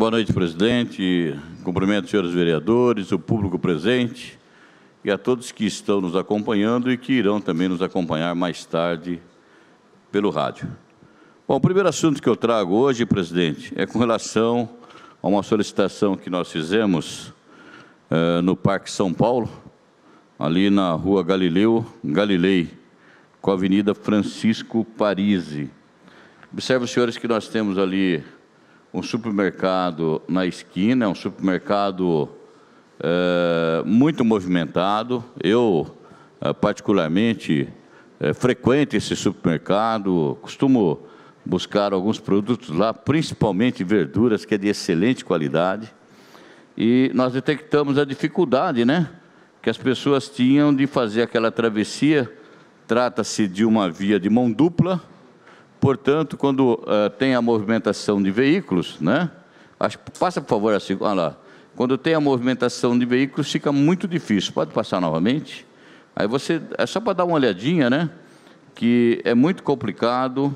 Boa noite, presidente. Cumprimento os senhores vereadores, o público presente e a todos que estão nos acompanhando e que irão também nos acompanhar mais tarde pelo rádio. Bom, o primeiro assunto que eu trago hoje, presidente, é com relação a uma solicitação que nós fizemos eh, no Parque São Paulo, ali na rua Galileu Galilei, com a Avenida Francisco Parisi. Observe, senhores, que nós temos ali um supermercado na esquina, é um supermercado é, muito movimentado. Eu, eh, particularmente, é, frequento esse supermercado, costumo buscar alguns produtos lá, principalmente verduras, que é de excelente qualidade. E nós detectamos a dificuldade, né? Que as pessoas tinham de fazer aquela travessia. Trata-se de uma via de mão dupla, Portanto, quando uh, tem a movimentação de veículos, né? Acho, passa, por favor, assim, olha lá. Quando tem a movimentação de veículos, fica muito difícil. Pode passar novamente? Aí você, é só para dar uma olhadinha, né? Que é muito complicado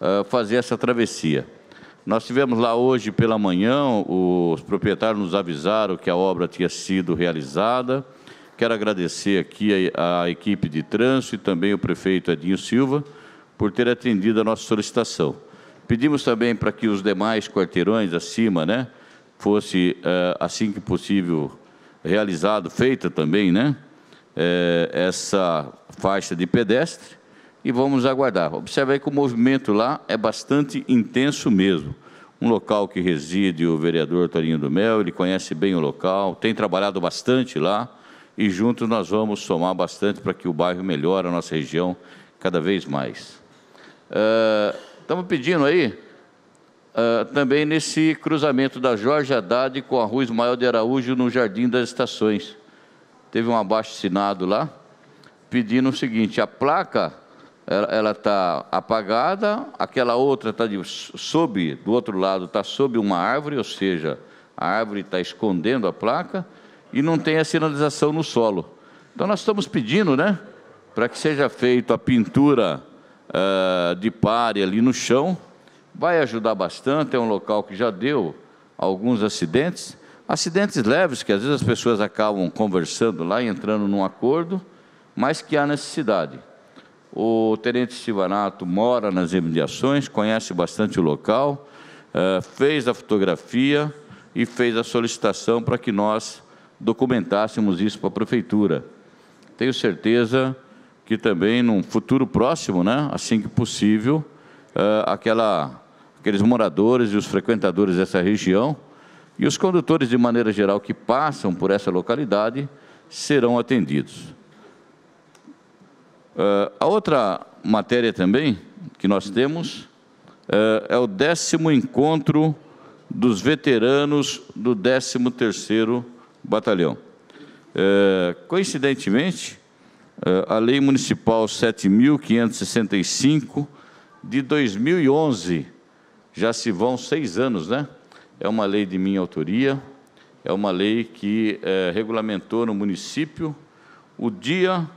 uh, fazer essa travessia. Nós tivemos lá hoje pela manhã, os proprietários nos avisaram que a obra tinha sido realizada. Quero agradecer aqui a, a equipe de trânsito e também o prefeito Edinho Silva, por ter atendido a nossa solicitação. Pedimos também para que os demais quarteirões acima, né, fosse eh, assim que possível realizado, feita também, né, eh, essa faixa de pedestre e vamos aguardar. Observe aí que o movimento lá é bastante intenso mesmo. Um local que reside o vereador Torinho do Mel, ele conhece bem o local, tem trabalhado bastante lá e juntos nós vamos somar bastante para que o bairro melhore a nossa região cada vez mais. Estamos uh, pedindo aí, uh, também nesse cruzamento da Jorge Haddad com a Rua Ismael de Araújo no Jardim das Estações. Teve um abaixo-assinado lá, pedindo o seguinte, a placa ela está apagada, aquela outra está sob, do outro lado está sob uma árvore, ou seja, a árvore está escondendo a placa e não tem a sinalização no solo. Então nós estamos pedindo, né, para que seja feita a pintura uh, de pare ali no chão, vai ajudar bastante. É um local que já deu alguns acidentes, acidentes leves, que às vezes as pessoas acabam conversando lá e entrando num acordo, mas que há necessidade. O tenente Silvanato mora nas imediações, conhece bastante o local, uh, fez a fotografia e fez a solicitação para que nós documentássemos isso para a prefeitura. Tenho certeza que também num futuro próximo, né, assim que possível, uh, aquela, aqueles moradores e os frequentadores dessa região e os condutores de maneira geral que passam por essa localidade serão atendidos. Uh, a outra matéria também que nós temos uh, é o décimo encontro dos veteranos do 13º Batalhão. Uh, coincidentemente, eh, a Lei Municipal 7.565 de 2011. Já se vão seis anos, né? É uma lei de minha autoria, é uma lei que é, regulamentou no município o dia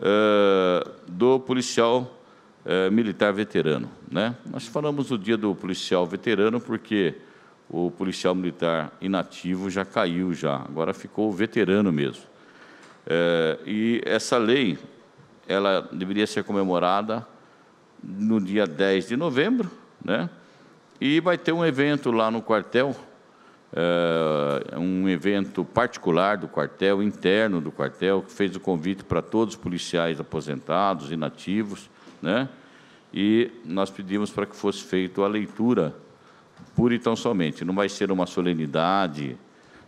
é, do policial é, militar veterano. Né? Nós falamos o dia do policial veterano porque o policial militar inativo já caiu já, agora ficou veterano mesmo. Eh, e essa lei, ela deveria ser comemorada no dia 10 de novembro, né? E vai ter um evento lá no quartel, é, um evento particular do quartel, interno do quartel, que fez o convite para todos os policiais aposentados, inativos, né? E nós pedimos para que fosse feita a leitura pura e tão somente. Não vai ser uma solenidade,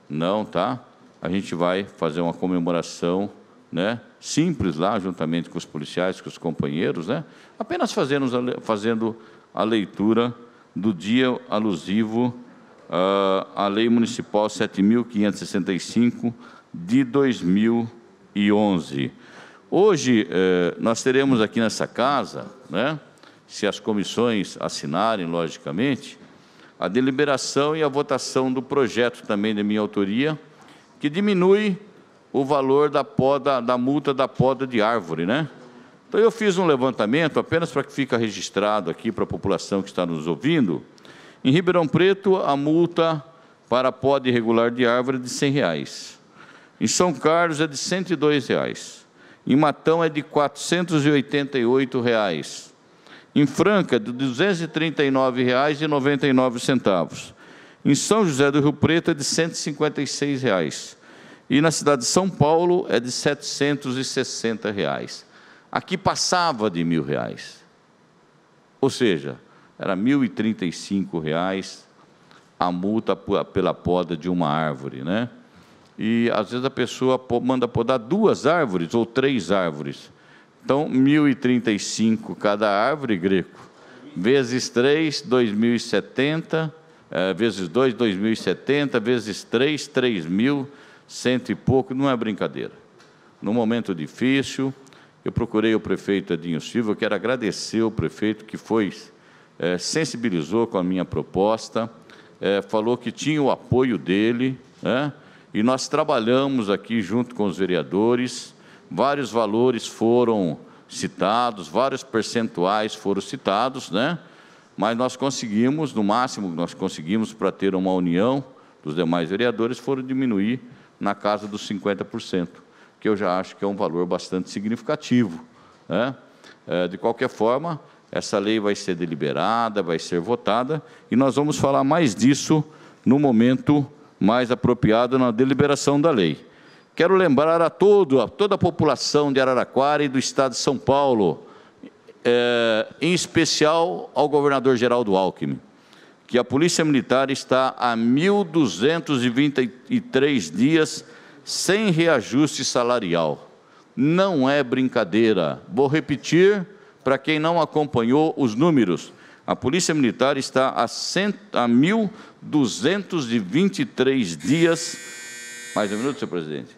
não, tá? a gente vai fazer uma comemoração né, simples lá, juntamente com os policiais, com os companheiros, né, apenas fazendo, fazendo a leitura do dia alusivo uh, à Lei Municipal 7.565 de 2011. Hoje, eh, nós teremos aqui nessa casa, né, se as comissões assinarem, logicamente, a deliberação e a votação do projeto também de minha autoria, que diminui o valor da, poda, da multa da poda de árvore, né? Então eu fiz um levantamento apenas para que fique registrado aqui para a população que está nos ouvindo. Em Ribeirão Preto, a multa para poda irregular de árvore é de R$ reais. Em São Carlos é de R$ reais. Em Matão é de R$ 488,00. Reais. Em Franca, de R$ 239,99. Em São José do Rio Preto é de R$ 156. Reais. E na cidade de São Paulo é de R$ 760. Reais. Aqui passava de mil reais. Ou seja, era R$ 1.035 reais a multa pela poda de uma árvore, né? E às vezes a pessoa manda podar duas árvores ou três árvores. Então, 1.035 cada árvore, Greco, vezes R$ 2.070, é, vezes 2, 2.070, vezes 3, 3.000, cento e pouco, não é brincadeira. Num momento difícil, eu procurei o prefeito Edinho Silva, eu quero agradecer o prefeito que foi, é, sensibilizou com a minha proposta, é, falou que tinha o apoio dele, né? e nós trabalhamos aqui junto com os vereadores, vários valores foram citados, vários percentuais foram citados, né? mas nós conseguimos, no máximo que nós conseguimos para ter uma união dos demais vereadores, foram diminuir na casa dos 50%, que eu já acho que é um valor bastante significativo. Né? É, de qualquer forma, essa lei vai ser deliberada, vai ser votada, e nós vamos falar mais disso no momento mais apropriado na deliberação da lei. Quero lembrar a, todo, a toda a população de Araraquara e do Estado de São Paulo é, em especial ao governador Geraldo Alckmin, que a Polícia Militar está há 1.223 dias sem reajuste salarial. Não é brincadeira. Vou repetir para quem não acompanhou os números. A Polícia Militar está há, há 1.223 dias, mais um minuto, senhor presidente,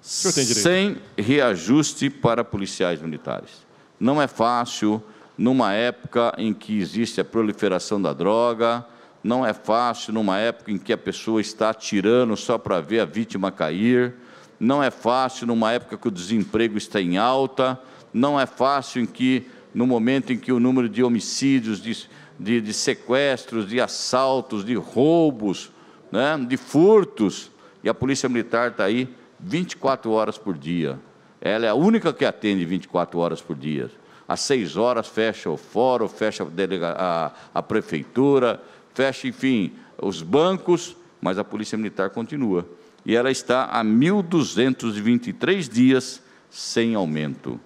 sem reajuste para policiais militares. Não é fácil, numa época em que existe a proliferação da droga, não é fácil numa época em que a pessoa está atirando só para ver a vítima cair, não é fácil numa época que o desemprego está em alta, não é fácil em que, no momento em que o número de homicídios, de, de, de sequestros, de assaltos, de roubos, né, de furtos, e a Polícia Militar está aí 24 horas por dia. Ela é a única que atende 24 horas por dia. Às 6 horas fecha o fórum, fecha a, a, a prefeitura, fecha, enfim, os bancos, mas a Polícia Militar continua. E ela está há 1.223 dias sem aumento.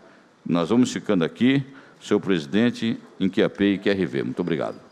Nós vamos ficando aqui. Senhor presidente, em QAP e QRV. Muito obrigado.